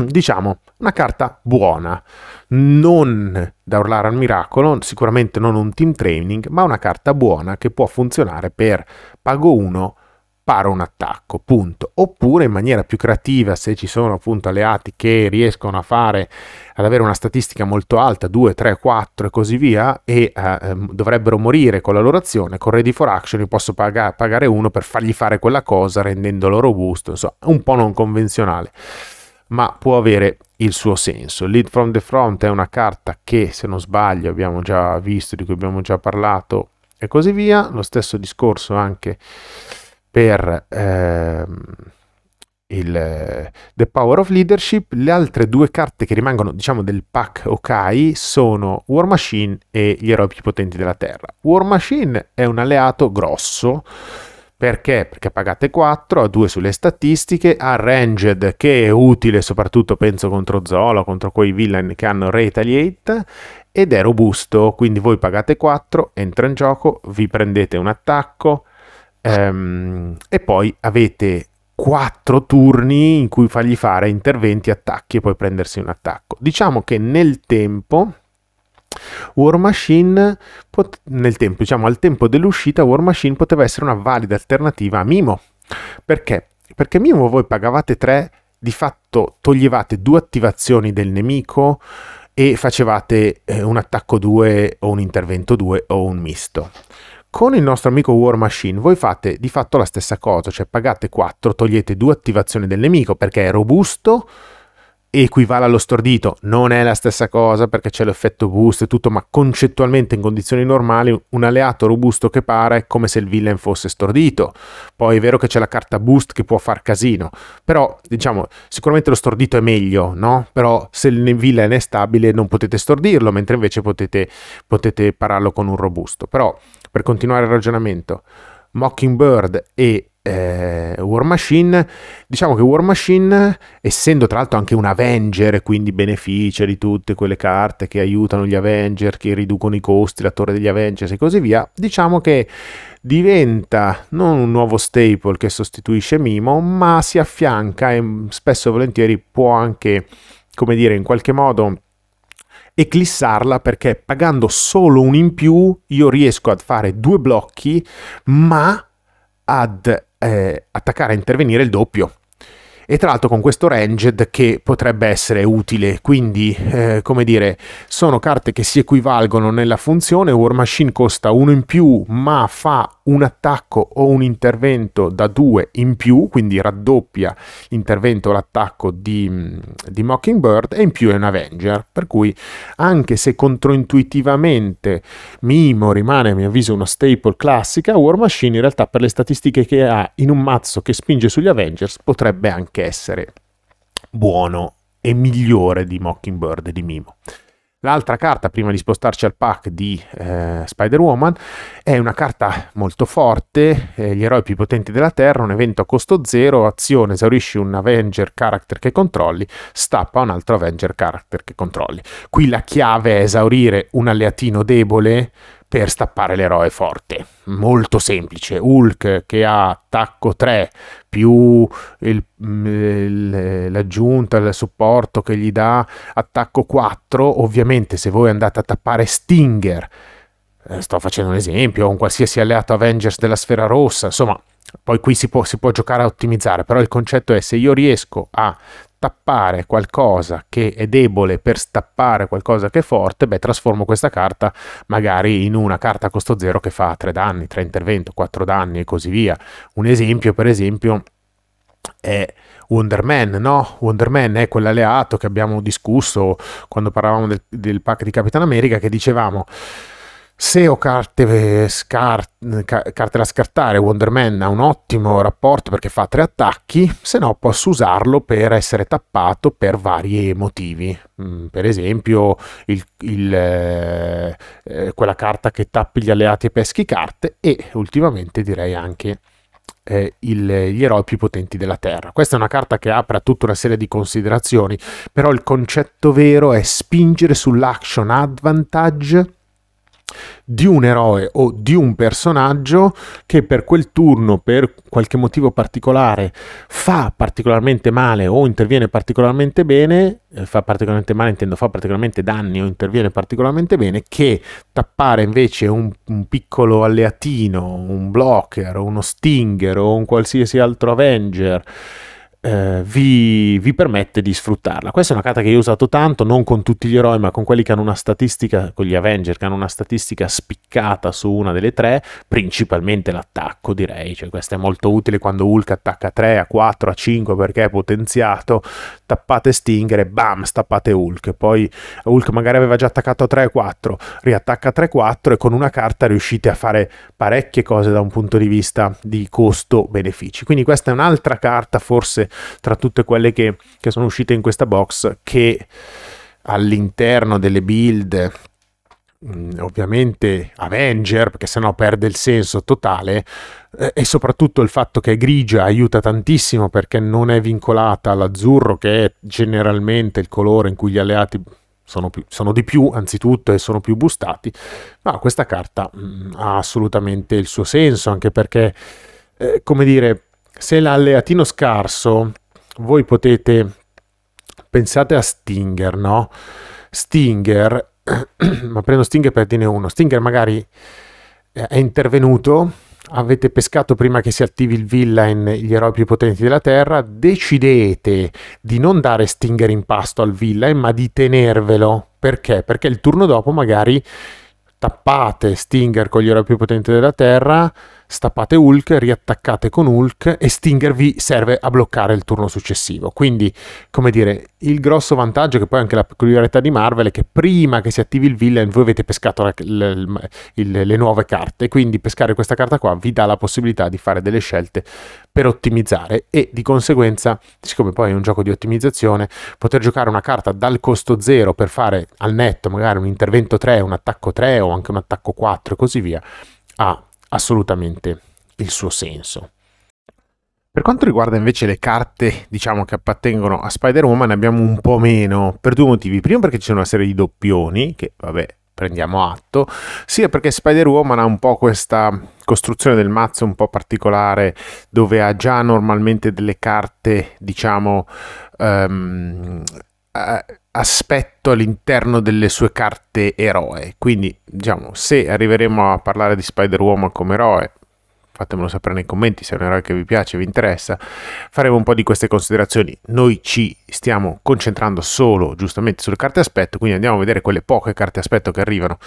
diciamo, una carta buona, non da urlare al miracolo, sicuramente non un team training, ma una carta buona che può funzionare per pago 1 paro un attacco, punto. Oppure in maniera più creativa, se ci sono appunto alleati che riescono a fare, ad avere una statistica molto alta, 2, 3, 4 e così via, e eh, ehm, dovrebbero morire con la loro azione, con Ready for Action io posso pag- pagare uno per fargli fare quella cosa rendendolo robusto, insomma, un po' non convenzionale ma può avere il suo senso. Lead from the Front è una carta che, se non sbaglio, abbiamo già visto, di cui abbiamo già parlato e così via. Lo stesso discorso anche per ehm, il, The Power of Leadership. Le altre due carte che rimangono, diciamo, del pack Okai sono War Machine e gli eroi più potenti della Terra. War Machine è un alleato grosso. Perché? Perché pagate 4, a 2 sulle statistiche, ha Ranged che è utile soprattutto penso contro Zolo, contro quei villain che hanno Retaliate ed è robusto, quindi voi pagate 4, entra in gioco, vi prendete un attacco, Ehm, e poi avete quattro turni in cui fargli fare interventi, attacchi e poi prendersi un attacco. Diciamo che nel tempo War Machine, pot- nel tempo, diciamo al tempo dell'uscita, War Machine poteva essere una valida alternativa a Mimo. Perché? Perché Mimo voi pagavate 3, di fatto toglievate due attivazioni del nemico e facevate eh, un attacco 2 o un intervento 2 o un misto. Con il nostro amico War Machine voi fate di fatto la stessa cosa, cioè pagate 4, togliete 2 attivazioni del nemico perché è robusto, equivale allo stordito, non è la stessa cosa perché c'è l'effetto boost e tutto, ma concettualmente in condizioni normali un alleato robusto che para è come se il villain fosse stordito. Poi è vero che c'è la carta boost che può far casino, però diciamo sicuramente lo stordito è meglio, no? Però se il villain è stabile non potete stordirlo, mentre invece potete, potete pararlo con un robusto. Però per continuare il ragionamento, Mockingbird e eh, War Machine, diciamo che War Machine, essendo tra l'altro anche un Avenger, quindi beneficia di tutte quelle carte che aiutano gli Avenger, che riducono i costi, la torre degli Avengers e così via, diciamo che diventa non un nuovo staple che sostituisce Mimo, ma si affianca e spesso e volentieri può anche, come dire, in qualche modo eclissarla perché pagando solo un in più io riesco a fare due blocchi ma ad eh, attaccare a intervenire il doppio e tra l'altro con questo ranged che potrebbe essere utile quindi eh, come dire sono carte che si equivalgono nella funzione War Machine costa uno in più ma fa un attacco o un intervento da due in più quindi raddoppia l'intervento o l'attacco di, mm, di Mockingbird e in più è un Avenger per cui anche se controintuitivamente Mimo rimane a mio avviso uno staple classica War Machine in realtà per le statistiche che ha in un mazzo che spinge sugli Avengers potrebbe anche anche essere buono e migliore di Mockingbird di Mimo. L'altra carta, prima di spostarci al pack di eh, Spider-Woman, è una carta molto forte, eh, gli eroi più potenti della Terra, un evento a costo zero, azione, esaurisci un Avenger character che controlli, stappa un altro Avenger character che controlli. Qui la chiave è esaurire un alleatino debole, per stappare l'eroe forte. Molto semplice. Hulk che ha attacco 3 più il, mm, il, l'aggiunta, il supporto che gli dà attacco 4. Ovviamente se voi andate a tappare Stinger, eh, sto facendo un esempio, un qualsiasi alleato Avengers della Sfera Rossa, insomma poi qui si può, si può giocare a ottimizzare, però il concetto è se io riesco a tappare qualcosa che è debole per stappare qualcosa che è forte, beh, trasformo questa carta magari in una carta a costo zero che fa 3 danni, 3 intervento, 4 danni e così via. Un esempio, per esempio, è Wonder Man, no? Wonder Man è quell'alleato che abbiamo discusso quando parlavamo del, del pack di Capitan America che dicevamo se ho carte, eh, scar- carte da scartare, Wonder Man ha un ottimo rapporto perché fa tre attacchi, se no posso usarlo per essere tappato per vari motivi. Mm, per esempio, il, il, eh, eh, quella carta che tappi gli alleati e peschi carte, e ultimamente direi anche eh, il, gli eroi più potenti della Terra. Questa è una carta che apre a tutta una serie di considerazioni, però il concetto vero è spingere sull'action advantage di un eroe o di un personaggio che per quel turno, per qualche motivo particolare, fa particolarmente male o interviene particolarmente bene, eh, fa particolarmente male intendo fa particolarmente danni o interviene particolarmente bene, che tappare invece un, un piccolo alleatino, un blocker, uno stinger o un qualsiasi altro Avenger eh, vi, vi, permette di sfruttarla. Questa è una carta che io ho usato tanto, non con tutti gli eroi, ma con quelli che hanno una statistica, con gli Avenger, che hanno una statistica spiccata su una delle tre, principalmente l'attacco direi, cioè questa è molto utile quando Hulk attacca a 3, a 4, a 5 perché è potenziato, tappate Stinger e bam, stappate Hulk, poi Hulk magari aveva già attaccato a 3, 4, riattacca a 3, 4 e con una carta riuscite a fare parecchie cose da un punto di vista di costo-benefici. Quindi questa è un'altra carta forse tra tutte quelle che, che sono uscite in questa box che all'interno delle build mm, ovviamente Avenger, perché sennò perde il senso totale, eh, e soprattutto il fatto che è grigia aiuta tantissimo perché non è vincolata all'azzurro, che è generalmente il colore in cui gli alleati sono, più, sono di più, anzitutto, e sono più bustati Ma questa carta mh, mm, ha assolutamente il suo senso, anche perché, eh, come dire, se l'alleatino scarso, voi potete, pensate a Stinger, no? Stinger, ma prendo Stinger per dire uno, Stinger magari eh, è intervenuto, avete pescato prima che si attivi il villain gli eroi più potenti della Terra, decidete di non dare Stinger in pasto al villain, eh, ma di tenervelo. Perché? Perché il turno dopo magari tappate Stinger con gli eroi più potenti della Terra, stappate Hulk, riattaccate con Hulk e Stinger vi serve a bloccare il turno successivo. Quindi, come dire, il grosso vantaggio, che poi è anche la peculiarità di Marvel, è che prima che si attivi il villain voi avete pescato la, le, le, le nuove carte, quindi pescare questa carta qua vi dà la possibilità di fare delle scelte per ottimizzare e di conseguenza, siccome poi è un gioco di ottimizzazione, poter giocare una carta dal costo 0 per fare al netto magari un intervento 3, un attacco 3 o anche un attacco 4 e così via, ha assolutamente il suo senso. Per quanto riguarda invece le carte, diciamo, che appartengono a Spider-Woman, ne abbiamo un po' meno, per due motivi. Primo perché c'è una serie di doppioni, che vabbè, prendiamo atto, sia perché Spider-Woman ha un po' questa costruzione del mazzo un po' particolare, dove ha già normalmente delle carte, diciamo, um, eh, aspetto all'interno delle sue carte eroe. Quindi, diciamo, se arriveremo a parlare di Spider-Woman come eroe, fatemelo sapere nei commenti se è un eroe che vi piace, vi interessa, faremo un po' di queste considerazioni. Noi ci stiamo concentrando solo, giustamente, sulle carte aspetto, quindi andiamo a vedere quelle poche carte aspetto che arrivano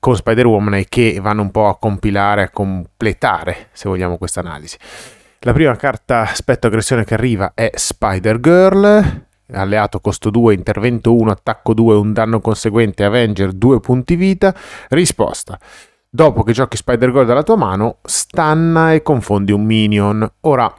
con Spider-Woman e che vanno un po' a compilare, a completare, se vogliamo, questa analisi. La prima carta aspetto aggressione che arriva è Spider-Girl, alleato costo 2, intervento 1, attacco 2, un danno conseguente, Avenger 2 punti vita. Risposta. Dopo che giochi Spider-Gold dalla tua mano, stanna e confondi un minion. Ora,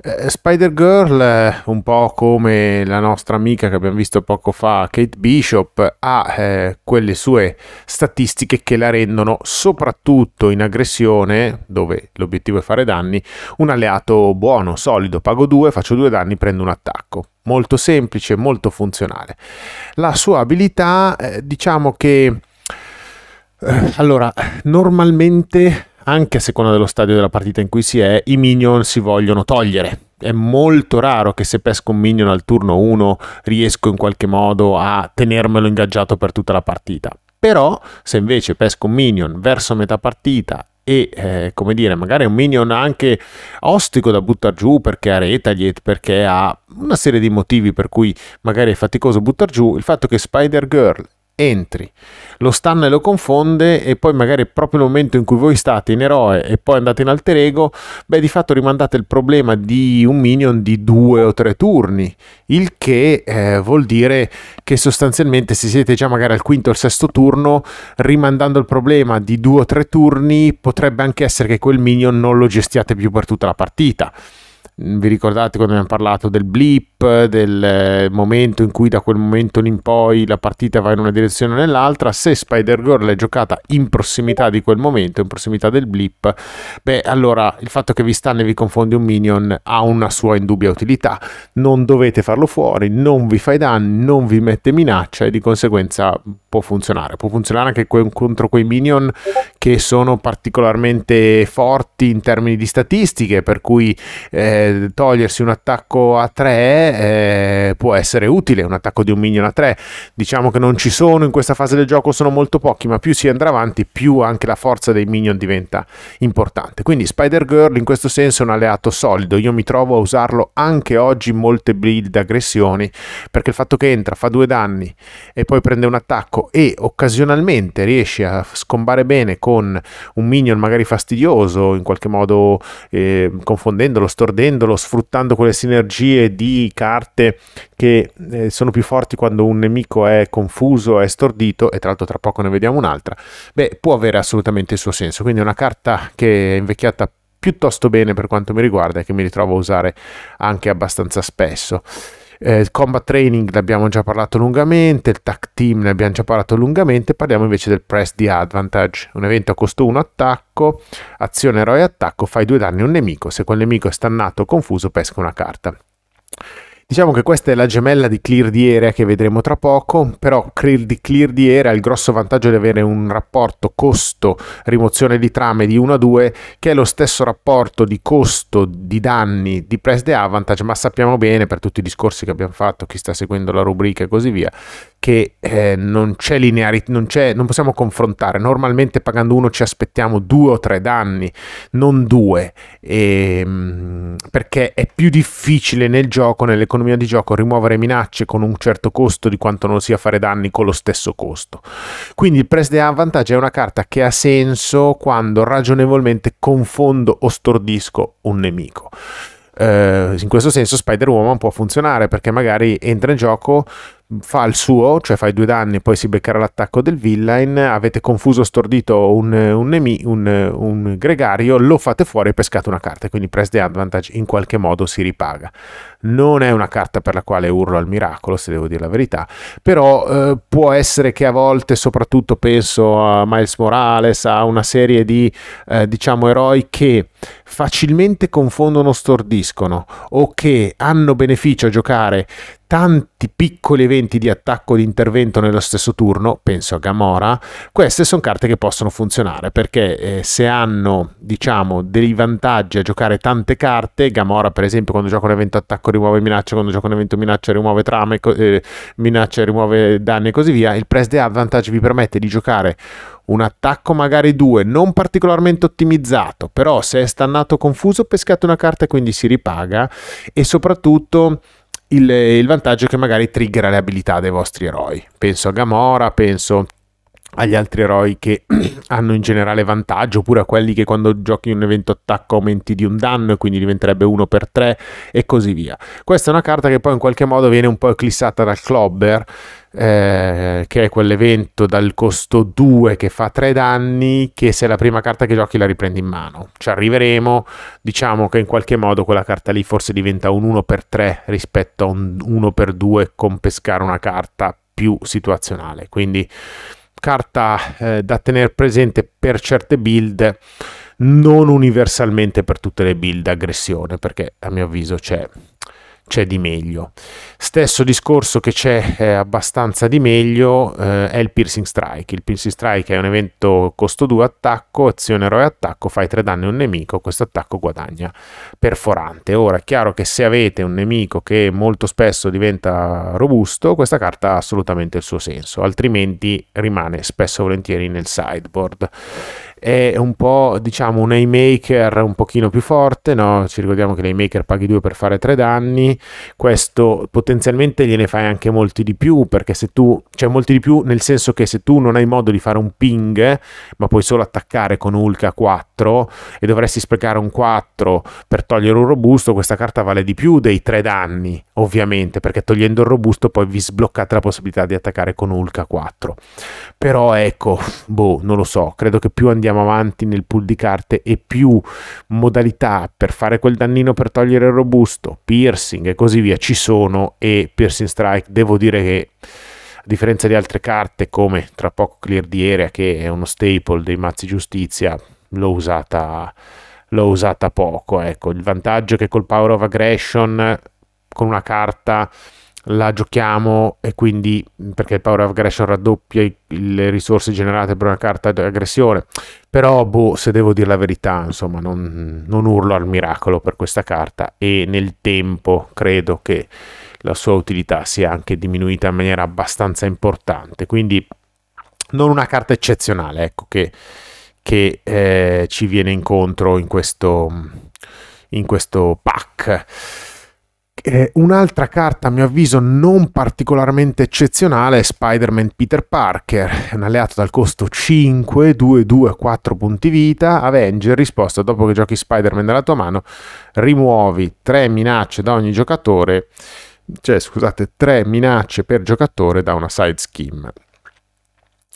eh, Spider-Girl, un po' come la nostra amica che abbiamo visto poco fa, Kate Bishop, ha eh, quelle sue statistiche che la rendono, soprattutto in aggressione, dove l'obiettivo è fare danni, un alleato buono, solido. Pago due, faccio due danni, prendo un attacco. Molto semplice, molto funzionale. La sua abilità, eh, diciamo che... Eh, allora, normalmente anche a seconda dello stadio della partita in cui si è, i minion si vogliono togliere. È molto raro che se pesco un minion al turno 1 riesco in qualche modo a tenermelo ingaggiato per tutta la partita. Però se invece pesco un minion verso metà partita e eh, come dire magari un minion anche ostico da buttare giù perché ha retaliate perché ha una serie di motivi per cui magari è faticoso buttare giù il fatto che Spider Girl entri, lo stanno e lo confonde e poi magari proprio nel momento in cui voi state in eroe e poi andate in alter ego, beh di fatto rimandate il problema di un minion di due o tre turni, il che eh, vuol dire che sostanzialmente se siete già magari al quinto o al sesto turno, rimandando il problema di due o tre turni potrebbe anche essere che quel minion non lo gestiate più per tutta la partita. Mm, vi ricordate quando abbiamo parlato del blip, del eh, momento in cui da quel momento in poi la partita va in una direzione o nell'altra, se Spider-Girl è giocata in prossimità di quel momento, in prossimità del blip, beh allora il fatto che vi stanno e vi confondi un minion ha una sua indubbia utilità, non dovete farlo fuori, non vi fai danni, non vi mette minaccia e di conseguenza può funzionare, può funzionare anche contro quei minion che sono particolarmente forti in termini di statistiche, per cui... Eh, togliersi un attacco a 3 eh, può essere utile, un attacco di un minion a 3. Diciamo che non ci sono in questa fase del gioco, sono molto pochi, ma più si andrà avanti, più anche la forza dei minion diventa importante. Quindi Spider Girl in questo senso è un alleato solido, io mi trovo a usarlo anche oggi in molte build aggressioni, perché il fatto che entra, fa due danni e poi prende un attacco e occasionalmente riesce a scombare bene con un minion magari fastidioso, in qualche modo eh, confondendolo, stordendolo, vincendolo, sfruttando quelle sinergie di carte che eh, sono più forti quando un nemico è confuso, è stordito, e tra l'altro tra poco ne vediamo un'altra, beh, può avere assolutamente il suo senso. Quindi è una carta che è invecchiata piuttosto bene per quanto mi riguarda e che mi ritrovo a usare anche abbastanza spesso. Eh, combat training ne abbiamo già parlato lungamente, il tag team ne abbiamo già parlato lungamente, parliamo invece del press di advantage, un evento a costo 1 attacco, azione eroe attacco, fai due danni a un nemico, se quel nemico è stannato o confuso pesca una carta. Diciamo che questa è la gemella di Clear di Area che vedremo tra poco, però Clear di, Clear di Area ha il grosso vantaggio di avere un rapporto costo-rimozione di trame di 1 a 2, che è lo stesso rapporto di costo di danni di Press the Advantage, ma sappiamo bene per tutti i discorsi che abbiamo fatto, chi sta seguendo la rubrica e così via, che eh, non c'è linearità, non, non, possiamo confrontare. Normalmente pagando uno ci aspettiamo due o tre danni, non due, e, ehm, perché è più difficile nel gioco, nell'economia di gioco, rimuovere minacce con un certo costo di quanto non sia fare danni con lo stesso costo. Quindi il Press the Advantage è una carta che ha senso quando ragionevolmente confondo o stordisco un nemico. Uh, in questo senso Spider-Woman può funzionare perché magari entra in gioco fa il suo, cioè fa i due danni e poi si beccherà l'attacco del villain, avete confuso stordito un, un, nemi, un, un gregario, lo fate fuori e pescate una carta, quindi press the advantage in qualche modo si ripaga. Non è una carta per la quale urlo al miracolo, se devo dire la verità, però eh, può essere che a volte, soprattutto penso a Miles Morales, a una serie di eh, diciamo eroi che facilmente confondono, stordiscono o che hanno beneficio a giocare tanti piccoli eventi di attacco e di intervento nello stesso turno, penso a Gamora, queste sono carte che possono funzionare perché eh, se hanno diciamo dei vantaggi a giocare tante carte, Gamora per esempio quando gioca un evento attacco rimuove minaccia, quando gioca un evento minaccia rimuove trame, eh, minaccia rimuove danni e così via, il press the advantage vi permette di giocare un attacco magari due, non particolarmente ottimizzato, però se è stannato confuso pescate una carta e quindi si ripaga e soprattutto il, il vantaggio è che magari triggera le abilità dei vostri eroi. Penso a Gamora, penso agli altri eroi che hanno in generale vantaggio, oppure a quelli che quando giochi un evento attacco aumenti di un danno e quindi diventerebbe 1 per 3 e così via. Questa è una carta che poi in qualche modo viene un po' eclissata dal Clobber, eh, che è quell'evento dal costo 2 che fa 3 danni, che se è la prima carta che giochi la riprendi in mano. Ci arriveremo, diciamo che in qualche modo quella carta lì forse diventa un 1 x 3 rispetto a un 1 x 2 con pescare una carta più situazionale. Quindi carta eh, da tenere presente per certe build non universalmente per tutte le build aggressione perché a mio avviso c'è c'è di meglio. Stesso discorso che c'è eh, abbastanza di meglio eh, è il Piercing Strike. Il Piercing Strike è un evento costo 2 attacco, azione eroe attacco, fai 3 danni a un nemico, questo attacco guadagna perforante. Ora è chiaro che se avete un nemico che molto spesso diventa robusto, questa carta ha assolutamente il suo senso, altrimenti rimane spesso e volentieri nel sideboard è un po' diciamo un Haymaker un pochino più forte, no? ci ricordiamo che l'Haymaker paghi due per fare tre danni, questo potenzialmente gliene fai anche molti di più perché se tu, cioè molti di più nel senso che se tu non hai modo di fare un ping ma puoi solo attaccare con Hulk a 4 e dovresti sprecare un 4 per togliere un robusto, questa carta vale di più dei tre danni ovviamente perché togliendo il robusto poi vi sbloccate la possibilità di attaccare con Hulk a 4, però ecco, boh, non lo so, credo che più andiamo andiamo avanti nel pool di carte e più modalità per fare quel dannino per togliere il robusto, piercing e così via ci sono e piercing strike devo dire che a differenza di altre carte come tra poco clear di area che è uno staple dei mazzi giustizia l'ho usata l'ho usata poco ecco il vantaggio è che col power of aggression con una carta la giochiamo e quindi perché il power of aggression raddoppia le risorse generate per una carta di aggressione però boh se devo dire la verità insomma non, non urlo al miracolo per questa carta e nel tempo credo che la sua utilità sia anche diminuita in maniera abbastanza importante quindi non una carta eccezionale ecco che, che eh, ci viene incontro in questo in questo pack eh, un'altra carta, a mio avviso, non particolarmente eccezionale è Spider-Man Peter Parker, un alleato dal costo 5, 2, 2, 4 punti vita. Avenger, risposta dopo che giochi Spider-Man nella tua mano, rimuovi 3 minacce da ogni giocatore, cioè scusate, 3 minacce per giocatore da una side scheme.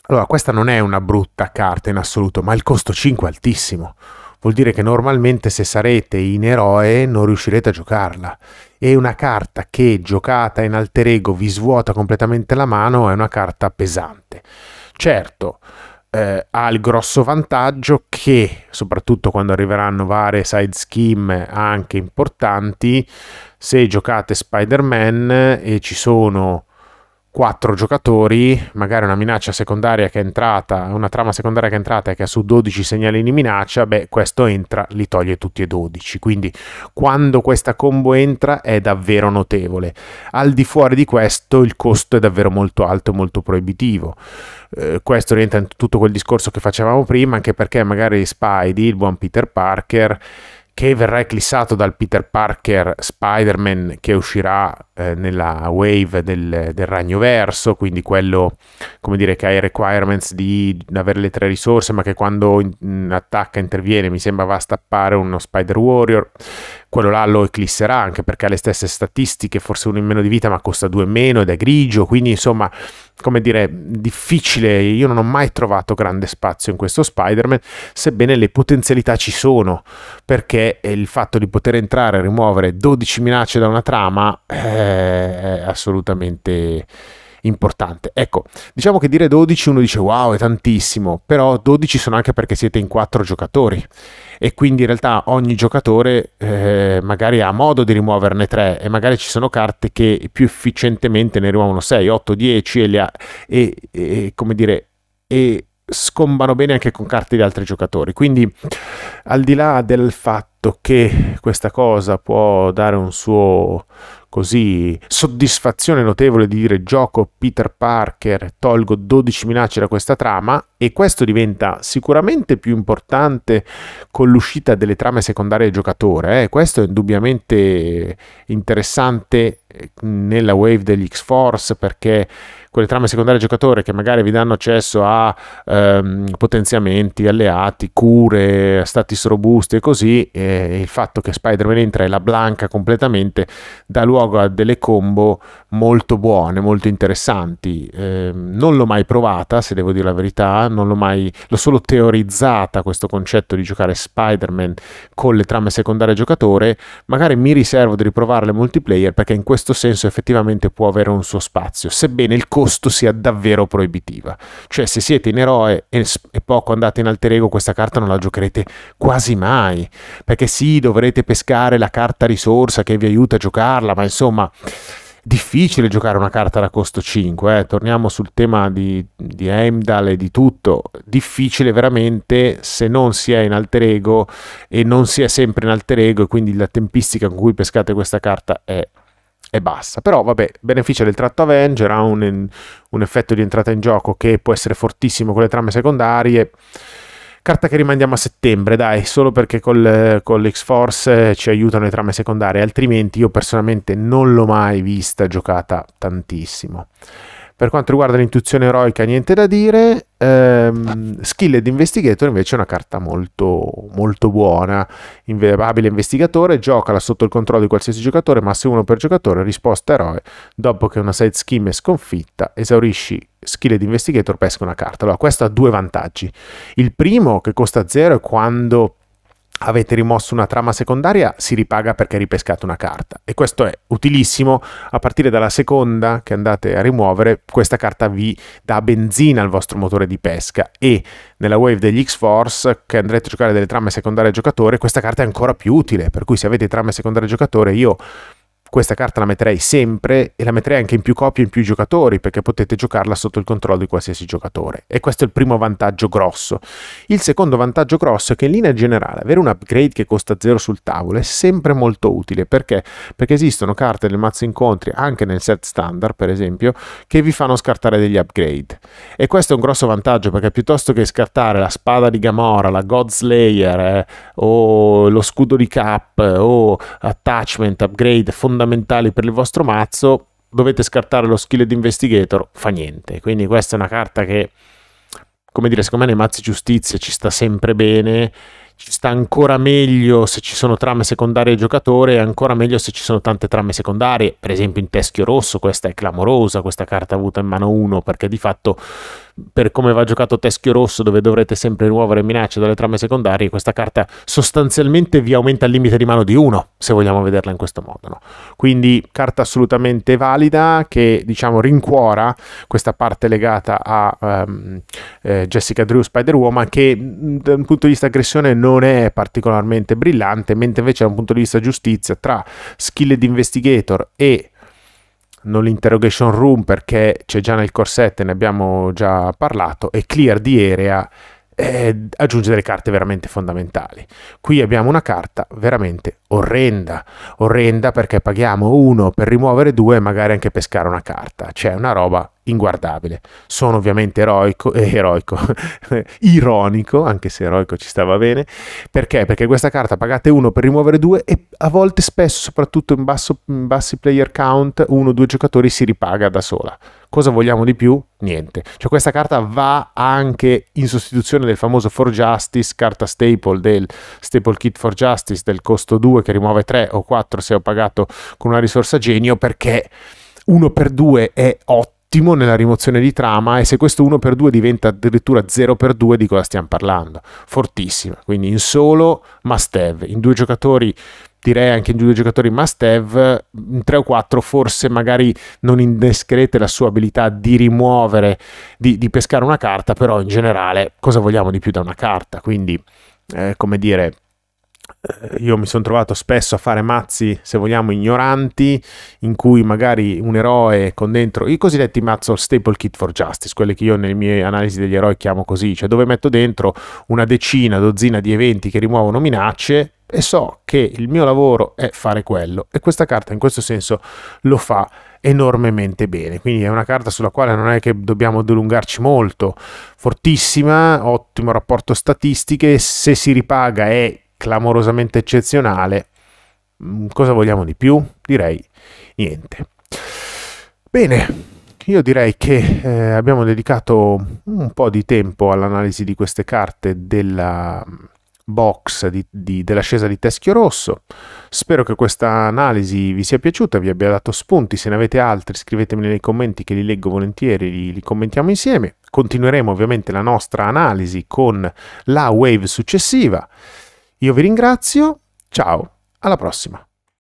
Allora, questa non è una brutta carta in assoluto, ma il costo 5 è altissimo. Vuol dire che normalmente se sarete in eroe non riuscirete a giocarla e una carta che giocata in alter ego vi svuota completamente la mano è una carta pesante. Certo, eh, ha il grosso vantaggio che, soprattutto quando arriveranno varie side scheme anche importanti, se giocate Spider-Man e eh, ci sono quattro giocatori, magari una minaccia secondaria che è entrata, una trama secondaria che è entrata e che ha su 12 segnali di minaccia, beh, questo entra, li toglie tutti e 12. Quindi quando questa combo entra è davvero notevole. Al di fuori di questo il costo è davvero molto alto e molto proibitivo. Eh, questo rientra in tutto quel discorso che facevamo prima, anche perché magari Spidey, il buon Peter Parker, che verrà eclissato dal Peter Parker Spider-Man che uscirà eh, nella wave del, del, ragno verso, quindi quello come dire, che ha i requirements di avere le tre risorse, ma che quando in, attacca interviene mi sembra va a stappare uno Spider Warrior quello là lo eclisserà anche perché ha le stesse statistiche, forse uno in meno di vita ma costa due in meno ed è grigio, quindi insomma, come dire, difficile, io non ho mai trovato grande spazio in questo Spider-Man, sebbene le potenzialità ci sono, perché eh, il fatto di poter entrare e rimuovere 12 minacce da una trama eh, è assolutamente importante. Ecco, diciamo che dire 12 uno dice wow è tantissimo, però 12 sono anche perché siete in 4 giocatori e quindi in realtà ogni giocatore eh, magari ha modo di rimuoverne 3 e magari ci sono carte che più efficientemente ne rimuovono 6, 8, 10 e, ha, e, e come dire... E, scombano bene anche con carte di altri giocatori. Quindi, al di là del fatto che questa cosa può dare un suo così soddisfazione notevole di dire gioco Peter Parker, tolgo 12 minacce da questa trama e questo diventa sicuramente più importante con l'uscita delle trame secondarie del giocatore, eh. questo è indubbiamente interessante eh, nella wave degli X-Force perché quelle trame secondarie giocatore che magari vi danno accesso a ehm, potenziamenti, alleati, cure, status robusti e così, e il fatto che Spider-Man entra e la blanca completamente dà luogo a delle combo molto buone, molto interessanti. Eh, non l'ho mai provata, se devo dire la verità, non l'ho mai, l'ho solo teorizzata questo concetto di giocare Spider-Man con le trame secondarie giocatore, magari mi riservo di riprovarle multiplayer perché in questo senso effettivamente può avere un suo spazio, sebbene il costo costo sia davvero proibitiva. Cioè se siete in eroe e, e poco andate in alter ego questa carta non la giocherete quasi mai, perché sì dovrete pescare la carta risorsa che vi aiuta a giocarla, ma insomma difficile giocare una carta da costo 5, eh. torniamo sul tema di, di Heimdall e di tutto, difficile veramente se non si è in alter ego e non si è sempre in alter ego e quindi la tempistica con cui pescate questa carta è e basta. Però vabbè, beneficia del tratto Avenger, ha un, un effetto di entrata in gioco che può essere fortissimo con le trame secondarie carta che rimandiamo a settembre, dai, solo perché col, con l'X-Force eh, ci aiutano le trame secondarie, altrimenti io personalmente non l'ho mai vista giocata tantissimo. Per quanto riguarda l'intuizione eroica, niente da dire. Ehm, skill ed investigator invece è una carta molto, molto buona. Inve- investigatore, giocala sotto il controllo di qualsiasi giocatore, massimo uno per giocatore, risposta eroe. Dopo che una side scheme è sconfitta, esaurisci skill ed investigator, pesca una carta. Allora, questo ha due vantaggi. Il primo, che costa zero, è quando avete rimosso una trama secondaria, si ripaga perché ripescate una carta. E questo è utilissimo. A partire dalla seconda che andate a rimuovere, questa carta vi dà benzina al vostro motore di pesca. E nella wave degli X-Force, che andrete a giocare delle trame secondarie giocatore, questa carta è ancora più utile. Per cui se avete trame secondarie giocatore, io questa carta la metterei sempre e la metterei anche in più copie e in più giocatori perché potete giocarla sotto il controllo di qualsiasi giocatore. E questo è il primo vantaggio grosso. Il secondo vantaggio grosso è che in linea generale avere un upgrade che costa zero sul tavolo è sempre molto utile perché? Perché esistono carte nel mazzo incontri anche nel set standard per esempio che vi fanno scartare degli upgrade. E questo è un grosso vantaggio perché piuttosto che scartare la spada di Gamora, la Godslayer eh, o lo scudo di Cap eh, o attachment, upgrade fondamentale fondamentali per il vostro mazzo, dovete scartare lo skill di investigator, fa niente. Quindi questa è una carta che, come dire, secondo me nei mazzi giustizia ci sta sempre bene, ci sta ancora meglio se ci sono trame secondarie giocatore, e ancora meglio se ci sono tante trame secondarie, per esempio in Teschio Rosso, questa è clamorosa, questa carta avuta in mano 1, perché di fatto per come va giocato Teschio Rosso, dove dovrete sempre rimuovere minacce dalle trame secondarie, questa carta sostanzialmente vi aumenta il limite di mano di uno, se vogliamo vederla in questo modo. No? Quindi carta assolutamente valida che diciamo rincuora questa parte legata a um, eh, Jessica Drew Spider-Woman che mm, da un punto di vista aggressione non è particolarmente brillante, mentre invece da un punto di vista giustizia tra skill di investigator e non l'interrogation room perché c'è già nel corsetto, ne abbiamo già parlato, e clear di area eh, aggiunge delle carte veramente fondamentali. Qui abbiamo una carta veramente orrenda, orrenda perché paghiamo uno per rimuovere due e magari anche pescare una carta, cioè una roba inguardabile. Sono ovviamente eroico, eh, eroico ironico, anche se eroico ci stava bene, perché? Perché questa carta pagate uno per rimuovere due e a volte spesso, soprattutto in, basso, in bassi player count, uno o due giocatori si ripaga da sola. Cosa vogliamo di più? Niente. Cioè questa carta va anche in sostituzione del famoso For Justice, carta staple del Staple Kit for Justice del costo 2 che rimuove 3 o 4 se ho pagato con una risorsa genio perché 1 per 2 è 8 ottimo nella rimozione di trama e se questo 1 per 2 diventa addirittura 0 per 2 di cosa stiamo parlando? Fortissima, quindi in solo must have, in due giocatori direi anche in due giocatori must have, in 3 o 4 forse magari non indescherete la sua abilità di rimuovere, di, di pescare una carta, però in generale cosa vogliamo di più da una carta? Quindi, eh, come dire, eh, io mi sono trovato spesso a fare mazzi, se vogliamo, ignoranti, in cui magari un eroe con dentro i cosiddetti mazzo staple kit for justice, quelli che io nelle mie analisi degli eroi chiamo così, cioè dove metto dentro una decina, dozzina di eventi che rimuovono minacce e so che il mio lavoro è fare quello e questa carta in questo senso lo fa enormemente bene. Quindi è una carta sulla quale non è che dobbiamo dilungarci molto, fortissima, ottimo rapporto statistiche, se si ripaga è clamorosamente eccezionale. Mm, cosa vogliamo di più? Direi niente. Bene, io direi che eh, abbiamo dedicato un po' di tempo all'analisi di queste carte della mm, box di, di, dell'ascesa di Teschio Rosso. Spero che questa analisi vi sia piaciuta, vi abbia dato spunti. Se ne avete altri scrivetemi nei commenti che li leggo volentieri, li, li commentiamo insieme. Continueremo ovviamente la nostra analisi con la wave successiva. Io vi ringrazio, ciao, alla prossima.